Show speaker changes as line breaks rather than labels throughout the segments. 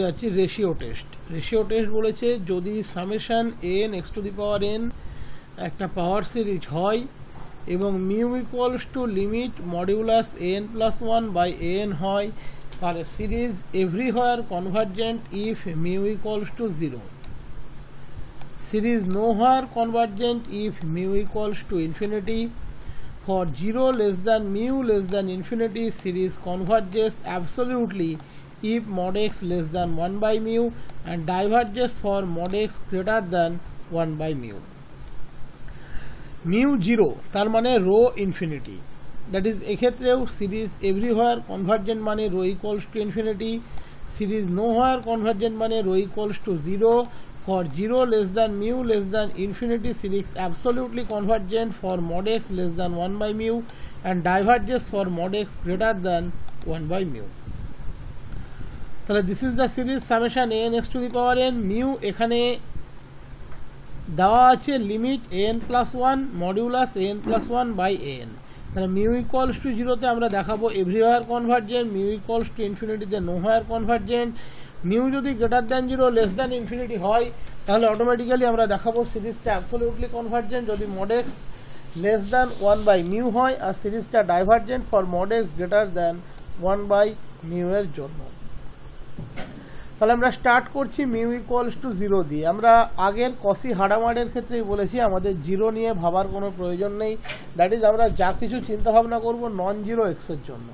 যাচ্ছি ratio test ratio test বলেছে যদি summation N x to the power N একটা পাওয়ার সিরিজ হয় এবং mu equals to limit modulus N plus one by N হয় তাহলে series everywhere convergent if mu equals to zero series nowhere convergent if mu equals to infinity for zero less than mu less than infinity series converges absolutely if mod x less than 1 by mu and diverges for mod x greater than 1 by mu. Mu zero তার মানে rho infinity that is এক্ষেত্রেও series everywhere convergent মানে rho equals to infinity series nowhere convergent মানে rho equals to zero for 0 less than mu less than infinity series absolutely convergent for mod x less than 1 by mu and diverges for mod x greater than 1 by mu. তাহলে this is the series summation N x to the power N mu এখানে দেওয়া আছে limit N plus one modulus N plus one by N তাহলে mu equals to জিরোতে আমরা দেখাবো everywhere convergent mu equals to ইনফিনিটিতে nowhere convergent mu যদি greater than zero less than infinity হয় তাহলে অটোমেটিক্যালি আমরা দেখাবো সিরিজটা অ্যাবসোলিউটলি কনভার্জেন্ট যদি mod x less than one by mu হয় আর সিরিজটা divergent for mod x greater than one by mu এর জন্য তাহলে আমরা স্টার্ট করছি মিউ ইকোয়ালস টু জিরো দিয়ে আমরা আগের কসি হাডামাডের ক্ষেত্রেই বলেছি আমাদের জিরো নিয়ে ভাবার কোনো প্রয়োজন নেই দ্যাট ইজ আমরা যা কিছু চিন্তাভাবনা করব নন জিরো এক্সের জন্য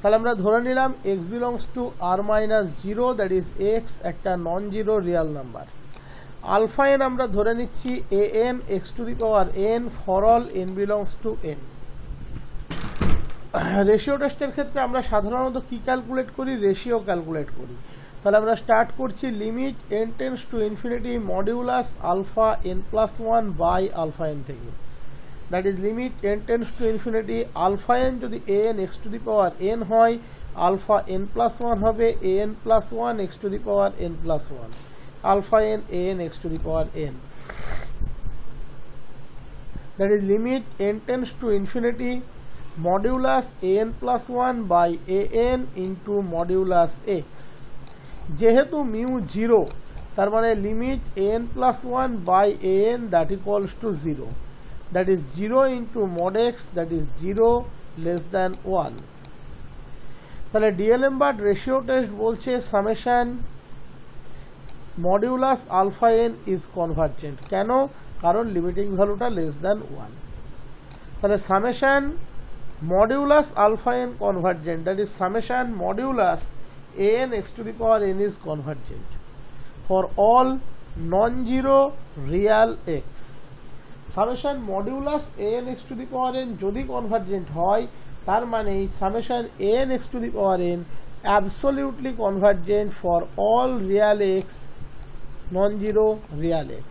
তাহলে আমরা ধরে নিলাম X belongs to R minus zero that is X একটা non zero real number alpha N আমরা ধরে নিচ্ছি A N x to the power N for all N belongs to N ratio হ্যাঁ, টেস্টের ক্ষেত্রে আমরা সাধারণত কি ক্যালকুলেট করি রেশিও ক্যালকুলেট করি তাহলে আমরা স্টার্ট করছি limit N tends to infinity modulus alpha N plus one by alpha N থেকে that is limit N tends to infinity alpha N যদি A N x to the power N হয় alpha N plus one হবে A N plus one x to the power N plus one alpha N A N x to the power N that is limit N tends to infinity modulus N plus one by A N into modulus X যেহেতু mu zero তার মানে limit N plus one by A N that equals to zero that is zero into mod X that is zero less than one তাহলে D'Alembert ratio test বলছে summation modulus alpha N is convergent কেন কারণ limiting ভ্যালুটা less than one তাহলে summation modulus alpha n convergent that is summation modulus an x to the power n is convergent for all non-zero real x summation modulus an x to the power n যদি convergent হয় তার মানে summation an x to the power n absolutely convergent for all real x non-zero real x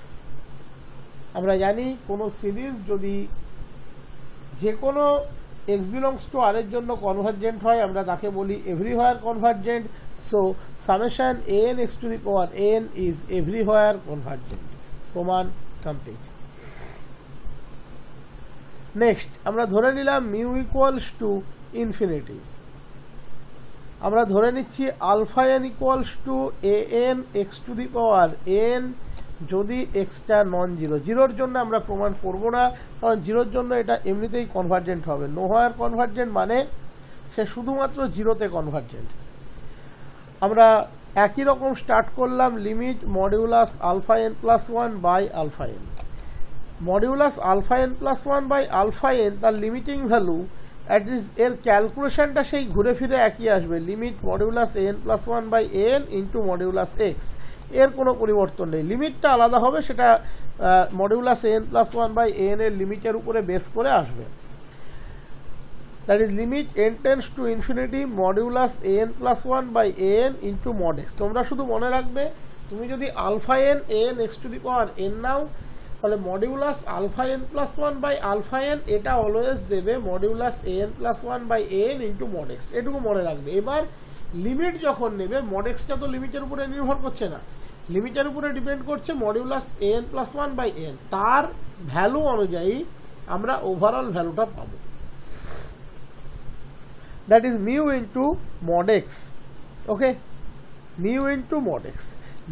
আমরা জানি কোনো series যদি যে কোনো x belongs টু r এর জন্য কনভার্জেন্ট হয় আমরা তাকে বলি everywhere convergent so summation N x to the power N is everywhere convergent প্রমাণ কমপ্লিট নেক্সট আমরা ধরে নিলাম মিউ ইকুয়ালস টু ইনফিনিটি আমরা ধরে নিচ্ছি alpha N equals to A N x to the power N যদি এক্সটা নন জিরো জিরোর জন্য আমরা প্রমাণ করব না কারণ জিরোর জন্য এটা এমনিতেই কনভার্জেন্ট হবে নোহার কনভার্জেন্ট মানে সে শুধুমাত্র জিরোতে কনভার্জেন্ট আমরা একই রকম স্টার্ট করলাম limit modulus alpha N plus one by alpha n modulus alpha N plus one by alpha n তার লিমিটিং ভ্যালু অ্যাটলিস্ট এর ক্যালকুলেশনটা সেই ঘুরে ফিরে একই আসবে limit modulus N plus one by N into modulus x এর কোনো পরিবর্তন নেই লিমিটটা আলাদা হবে সেটা modulus N plus one by n এর লিমিটের উপরে বেস করে আসবে that is limit N tends to infinity modulus N plus one by N into mod x তোমরা শুধু মনে রাখবে তুমি যদি alpha N N x to the power N নাও তাহলে modulus alpha N plus one by alpha N এটা always দেবে modulus N plus one by N into mod x এটুকু মনে রাখবে এবার লিমিট যখন নেবে মডেক্সটা তো লিমিটের উপরে নির্ভর করছে না লিমিটের উপরে ডিপেন্ড করছে modulus N plus one by n তার ভ্যালু অনুযায়ী আমরা ওভারঅল ভ্যালুটা পাব that is mu into mod x okay mu into mod x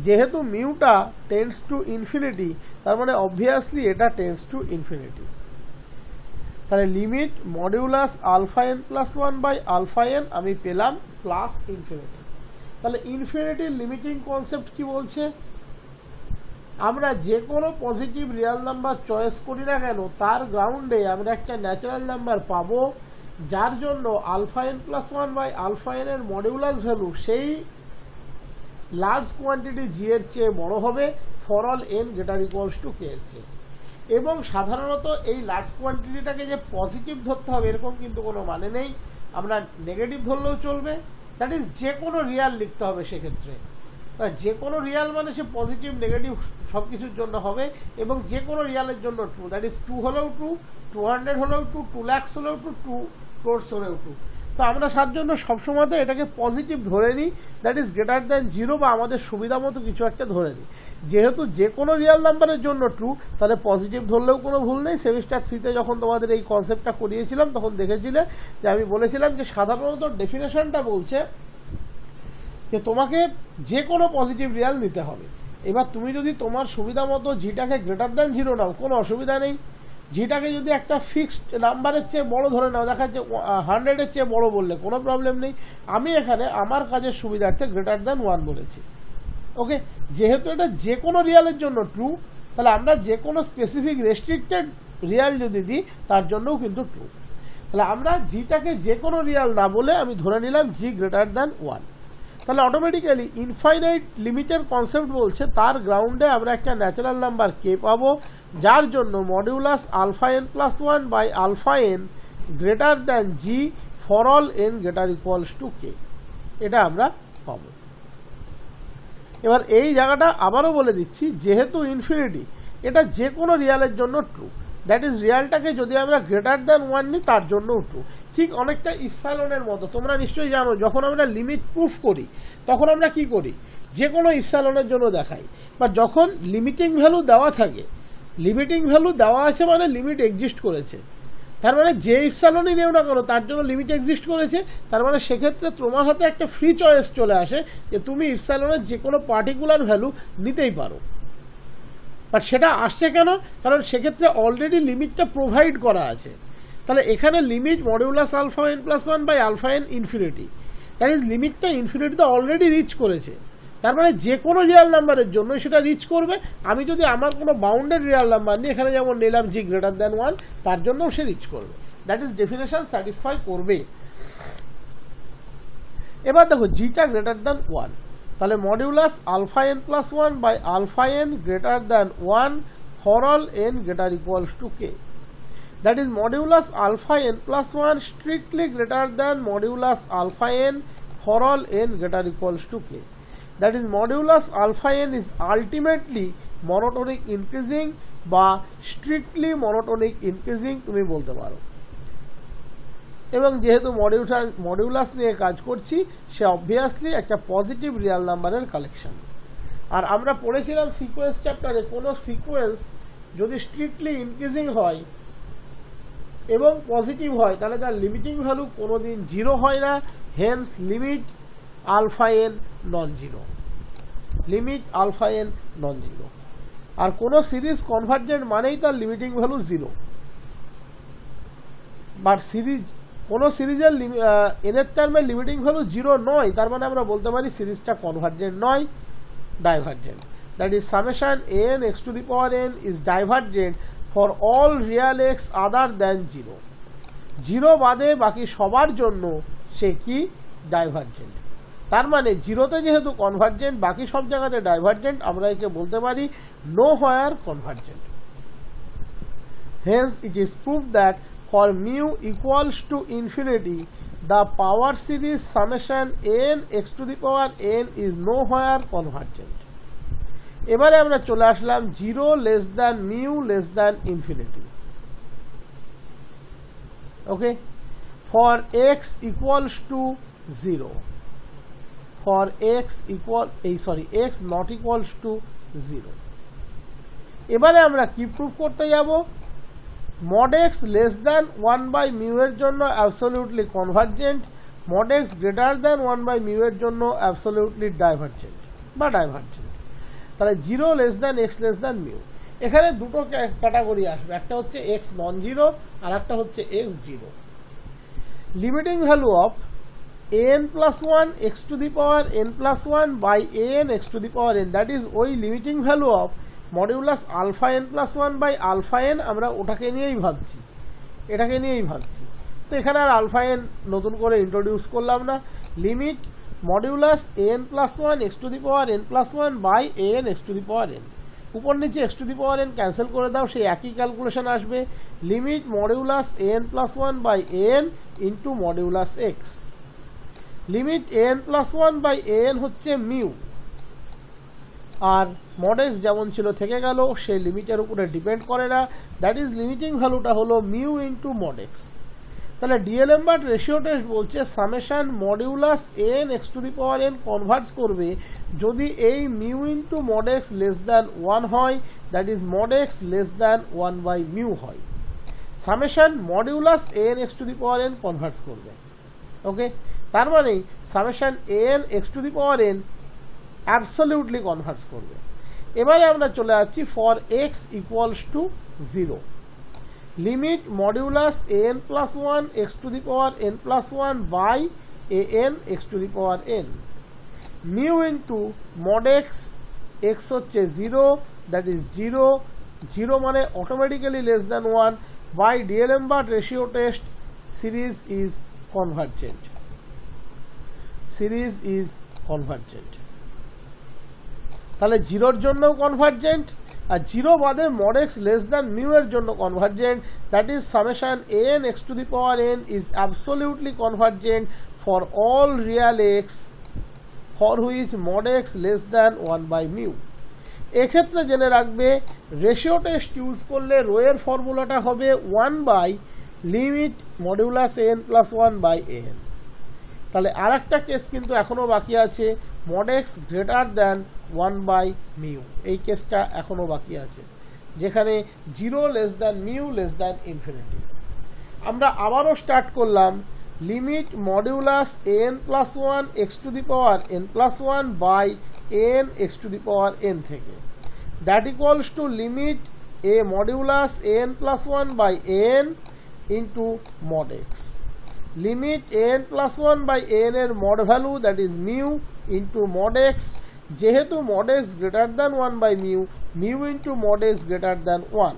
যেহেতু মিউটা টেন্স টু ইনফিনিটি তার মানে অবভিয়াসলি এটা টেন্স টু ইনফিনিটি তাহলে limit modulus alpha N plus one by alpha n আমি পেলাম প্লাস ইনফিনিটি তাহলে ইনফিনিটির লিমিটিং কনসেপ্ট কি বলছে আমরা যে কোনো পজিটিভ রিয়াল নাম্বার চয়েস করি না কেন তার গ্রাউন্ডে আমরা একটা ন্যাচারাল নাম্বার পাবো যার জন্য alpha N plus one by alpha n এর ভ্যালু সেই লার্জ কোয়ান্টিটি জি এর চেয়ে বড় হবে for all n greater equals to k এর চেয়ে এবং সাধারণত এই লার্জ কোয়ান্টিটিটাকে যে পজিটিভ ধরতে হবে এরকম কিন্তু কোনো মানে নেই আমরা নেগেটিভ ধরলেও চলবে দ্যাট ইজ যে কোনো রিয়াল লিখতে হবে সেক্ষেত্রে যে কোনো রিয়াল মানে সে পজিটিভ নেগেটিভ সব কিছুর জন্য হবে এবং যে কোনো রিয়ালের জন্য ট্রু দ্যাট ইজ টু হলেও টু টু হান্ড্রেড হলেও টু টু ল্যাক্স হলেও টু টু ক্রোর্স হলেও টু তো আমরা তার জন্য সবসময়তে এটাকে পজিটিভ ধরে নিই that is greater than zero বা আমাদের সুবিধা মতো কিছু একটা ধরে নিই যেহেতু যে কোনো রিয়াল নাম্বারের জন্য ট্রু তাহলে পজিটিভ ধরলেও কোনো ভুল নেই সেমিস্টার থ্রিতে যখন তোমাদের এই কনসেপ্টটা করিয়েছিলাম তখন দেখেছিলে যে আমি বলেছিলাম যে সাধারণত ডেফিনেশনটা বলছে যে তোমাকে যে কোনো পজিটিভ রিয়াল নিতে হবে এবার তুমি যদি তোমার সুবিধা মতো জিটাকে গ্রেটার দ্যান জিরো নাও কোনো অসুবিধা নেই জিটাকে যদি একটা ফিক্সড নাম্বারের চেয়ে বড় ধরে নাও দেখা যাচ্ছে হান্ড্রেডের চেয়ে বড় বললে কোনো প্রবলেম নেই আমি এখানে আমার কাজের সুবিধার্থে গ্রেটার দ্যান ওয়ান বলেছি ওকে যেহেতু এটা যে কোনো রিয়ালের জন্য ট্রু তাহলে আমরা যে কোনো স্পেসিফিক রেস্ট্রিক্টেড রিয়াল যদি দিই তার জন্যও কিন্তু ট্রু তাহলে আমরা জিটাকে যে কোনো রিয়াল না বলে আমি ধরে নিলাম জি গ্রেটার দ্যান ওয়ান তাহলে অটোমেটিক্যালি ইনফাইনাইট লিমিটের কনসেপ্ট বলছে তার গ্রাউন্ডে আমরা একটা ন্যাচারাল নাম্বার কে পাবো যার জন্য modulus alpha N plus one by alpha n greater than g for all n greater equals to k এটা আমরা পাব এবার এই জায়গাটা আবারও বলে দিচ্ছি যেহেতু ইনফিনিটি এটা যে কোনো রিয়ালের জন্য ট্রু দ্যাট ইজ রিয়ালটাকে যদি আমরা গ্রেটার দ্যান ওয়ান নিই তার জন্য ট্রু ঠিক অনেকটা ইফসালনের মতো তোমরা নিশ্চয়ই জানো যখন আমরা লিমিট প্রুফ করি তখন আমরা কি করি যে কোনো ইফসালনের জন্য দেখাই বা যখন লিমিটিং ভ্যালু দেওয়া থাকে লিমিটিং ভ্যালু দেওয়া আছে মানে লিমিট এক্সিস্ট করেছে তার মানে যে ইফসালনই নেও না কেন তার জন্য লিমিট এক্সিস্ট করেছে তার মানে সেক্ষেত্রে তোমার হাতে একটা ফ্রি চয়েস চলে আসে যে তুমি ইফসালনের যে কোনো পার্টিকুলার ভ্যালু নিতেই পারো বাট সেটা আসছে কেন কারণ সেক্ষেত্রে অলরেডি লিমিটটা প্রোভাইড করা আছে তাহলে এখানে limit modulus alpha N plus one by alpha n infinity that is লিমিটটা তো অলরেডি রিচ করেছে তার মানে যে কোনো রিয়াল নাম্বারের জন্য সেটা রিচ করবে আমি যদি আমার কোনো বাউন্ডেড রিয়াল নাম্বার নিয়ে এখানে যেমন নিলাম জি গ্রেটার দ্যান ওয়ান তার জন্যও সে রিচ করবে দ্যাট ইজ ডেফিনেশন স্যাটিসফাই করবে এবার দেখো জিটা গ্রেটার দ্যান ওয়ান তাহলে modulus alpha N plus one by alpha n greater than one for all n greater equals to k that is modulus alpha N plus one strictly greater than modulus alpha n for all n greater equals to k that is modulus alpha N is ultimately monotonic increasing বা strictly monotonic increasing তুমি বলতে পারো এবং যেহেতু modulus modulus নিয়ে কাজ করছি সে অবভিয়াসলি একটা পজিটিভ রিয়াল নাম্বারের কালেকশন আর আমরা পড়েছিলাম সিকোয়েন্স চ্যাপ্টারে কোনো সিকোয়েন্স যদি স্ট্রিক্টলি ইনক্রিজিং হয় এবং পজিটিভ হয় তাহলে তার লিমিটিং ভ্যালু কোনো দিন জিরো হয় না hence limit alpha n non zero limit alpha n non zero আর কোনো সিরিজ কনভার্জেন্ট মানেই তার limiting value zero but series কোনো সিরিজের এনের টার্মের লিমিটিং ভ্যালু জিরো নয় তার মানে আমরা বলতে পারি সিরিজটা কনভার্জেন্ট নয় divergent that is summation N x to the power N is divergent for all real x other than zero zero বাদে বাকি সবার জন্য সে কি ডাইভার্জেন্ট তার মানে জিরোতে যেহেতু কনভার্জেন্ট বাকি সব জায়গাতে ডাইভার্জেন্ট আমরা একে বলতে পারি nowhere convergent hence it is prove that for mu equals to infinity the power series summation n x to the power n is nowhere convergent এবারে আমরা চলে আসলাম zero less than mu less than infinity okay for x equals to zero for x equal এই sorry x not equals to zero এবারে আমরা কি proof করতে যাব mod x less than one by মিউয়ের জন্য absolutely convergent mod x greater than one by মিউয়ের জন্য অ্যাবসোলিউটলি ডাইভার্জেন্ট বা ডাইভার্জেন্ট তাহলে zero less than x less than mu এখানে দুটো ক্যাটাগরি আসবে একটা হচ্ছে এক্স নন জিরো আর একটা হচ্ছে x zero limiting value of n plus one x to the power N plus one by A N x to the power N that is ওই limiting value of modulus alpha N plus one by alpha N আমরা ওটাকে নিয়েই ভাবছি এটাকে নিয়েই ভাবছি তো এখানে আর আলফা এন নতুন করে ইন্ট্রোডিউস করলাম না limit modulus N plus one x to the power N plus one by n x to the power n উপর নিচে x to the power n cancel করে দাও সেই একই ক্যালকুলেশন আসবে limit modulus N plus one by N into modulus x limit N plus one by n হচ্ছে mu আর mod x যেমন ছিল থেকে গেল সেই লিমিটের উপরে ডিপেন্ড করে না দ্যাট ইজ লিমিটিং ভ্যালুটা হলো মিউ ইন্টু মডেক্স তাহলে ডিএলএম্বার রেশিও টেস্ট বলছে summation modulus n x to the power n converts করবে যদি এই mu into mod x less than one হয় that is mod x less than one by mu হয় summation modulus n x to the power n converse করবে okay তার মানে summation N x to the power n absolutely converse করবে এবারে আমরা চলে আসছি for x equals to zero limit modulus A N plus one x to the power N plus one by A N x to the power N mu to mod x x হচ্ছে zero that is zero zero মানে automatically less than one by D'Alembert ratio test series is convergent series is convergent তাহলে জিরোর জন্যও convergent আর জিরো বাদে mod x less than mu এর জন্য convergent that is summation N x to the power N is absolutely convergent for all real x for which mod x less than one by mu এক্ষেত্রে জেনে রাখবে ratio test use করলে রোয়ের ফর্মুলাটা হবে one by limit modulus N plus one by N তাহলে আর একটা কেস কিন্তু এখনও বাকি আছে mod x greater than one by mu এই কেসটা এখনও বাকি আছে যেখানে zero less than mu less than infinity আমরা আবারও স্টার্ট করলাম limit modulus N plus one x to the power N plus one by n x to the power n থেকে that equals to limit a modulus N plus one by N into mod x limit N plus one by n এর mod value that is mu into mod x যেহেতু mod x greater than one by mu mu into mod x greater than one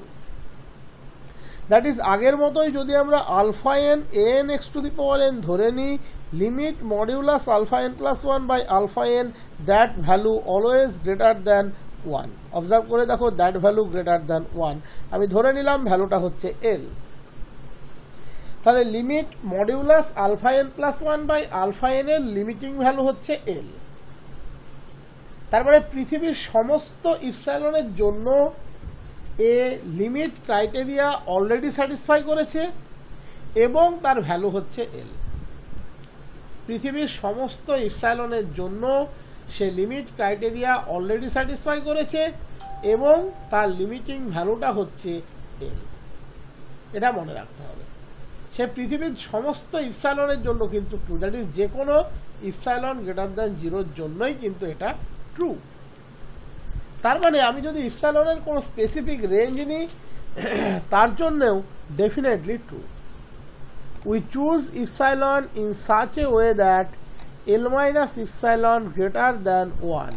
that is আগের মতোই যদি আমরা alpha N N x to the power n ধরে নিই limit modulus alpha N plus one by alpha n that value always greater than one observe করে দেখো that value greater than one আমি ধরে নিলাম ভ্যালুটা হচ্ছে এল তাহলে limit modulus alpha N plus one by alpha n এর limiting value হচ্ছে এল তারপরে পৃথিবীর সমস্ত ইফসাইলনের জন্য এ লিমিট ক্রাইটেরিয়া অলরেডি স্যাটিসফাই করেছে এবং তার ভ্যালু হচ্ছে এল পৃথিবীর সমস্ত ইফসাইলনের জন্য সে লিমিট ক্রাইটেরিয়া অলরেডি স্যাটিসফাই করেছে এবং তার লিমিটিং ভ্যালুটা হচ্ছে এল এটা মনে রাখতে হবে সে পৃথিবীর সমস্ত ইফসাইলনের জন্য কিন্তু ট্রু দ্যাট ইজ যে কোনো ইফসাইলন গ্রেটার দ্যান জিরোর জন্যই কিন্তু এটা ট্রু তার মানে আমি যদি ইপসাইলনের কোনো স্পেসিফিক রেঞ্জ নিই তার জন্যেও definitely true we choose epsilon in such a way that l minus epsilon greater than one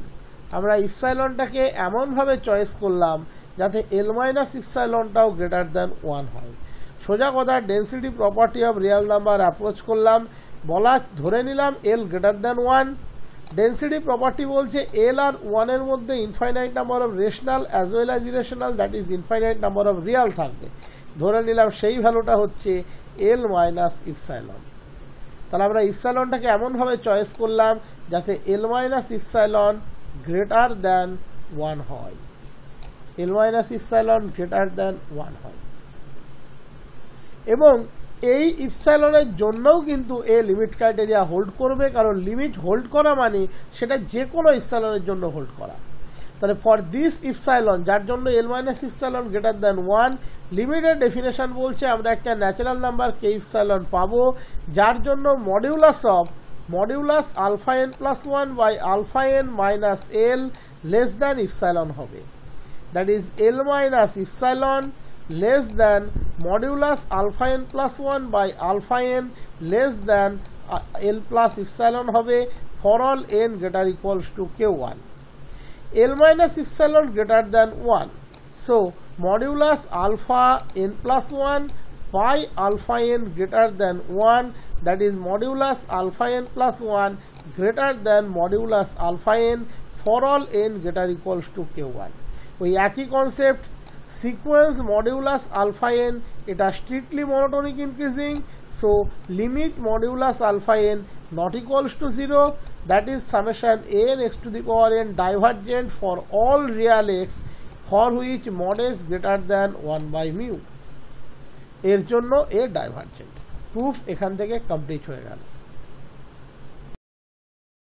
আমরা ইফসাইলনটাকে এমনভাবে চয়েস করলাম যাতে এল মাইনাস ইফসাইলনটাও গ্রেটার দ্যান ওয়ান হয় সোজা কথা density property of real number approach করলাম বলা ধরে নিলাম l greater than one density property বলছে এল আর ওয়ানের মধ্যে infinite number of rational as well as irrational that is infinite number of Real থাকবে ধরে নিলাম সেই ভ্যালুটা হচ্ছে এল মাইনাস ইফসাইলন তাহলে আমরা ইফসাইলনটাকে এমনভাবে চয়েস করলাম যাতে l minus epsilon greater than one হয় l minus epsilon greater than one হয় এবং এই ইপসাইলনের জন্যও কিন্তু এ লিমিট ক্রাইটেরিয়া হোল্ড করবে কারণ লিমিট হোল্ড করা মানে সেটা যে কোনো ইপসাইলনের জন্য হোল্ড করা তাহলে ফর দিস ইপসাইলন যার জন্য l minus epsilon greater than one limited definition বলছে আমরা একটা ন্যাচারাল নাম্বার কে ইপসাইলন পাবো যার জন্য modulus of modulus alpha N plus one by alpha n minus l less than epsilon হবে that is l minus epsilon less than modulus alpha n plus 1 by alpha n less than uh, l plus epsilon হবে for all n greater equals to k1 l minus epsilon greater than 1 so modulus alpha n plus 1 by alpha n greater than 1 that is modulus alpha n plus 1 greater than modulus alpha n for all n greater equals to k1 ওই একই concept. sequence modulus alpha n it are strictly monotonic increasing so limit modulus alpha n not equals to 0 that is summation n x to the power n divergent for all real x for which mod x greater than 1 by mu এর জন্য এ divergent proof এখান থেকে complete হয়ে গেল